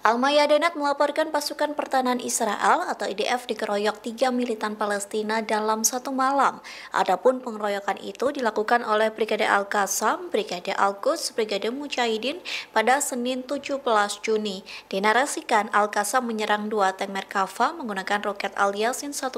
Almaya Denat melaporkan pasukan pertahanan Israel atau IDF dikeroyok tiga militan Palestina dalam satu malam. Adapun pengeroyokan itu dilakukan oleh Brigade Al-Qassam, Brigade Al-Quds, Brigade Mujahidin pada Senin 17 Juni. Dinarasikan Al-Qassam menyerang dua tank Merkava menggunakan roket Al-Yasin 105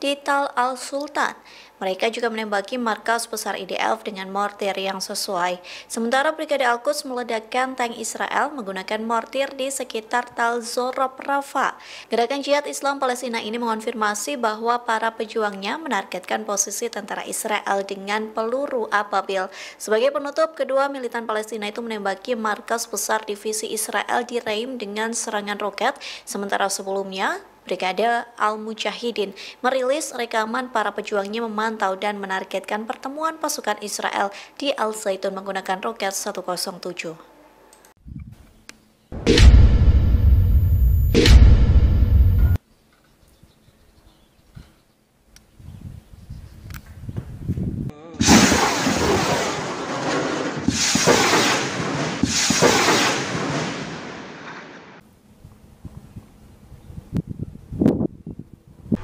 di Tal Al-Sultan. Mereka juga menembaki markas besar IDF dengan mortir yang sesuai. Sementara Brigade Al-Quds meledakkan tank Israel menggunakan mortir berakhir di sekitar Tal Zorob Rafa. Gerakan Jihad Islam Palestina ini mengonfirmasi bahwa para pejuangnya menargetkan posisi tentara Israel dengan peluru ababil. Sebagai penutup, kedua militan Palestina itu menembaki markas besar divisi Israel di Reim dengan serangan roket, sementara sebelumnya Brigade Al-Mujahidin merilis rekaman para pejuangnya memantau dan menargetkan pertemuan pasukan Israel di Al-Zaitun menggunakan roket 107.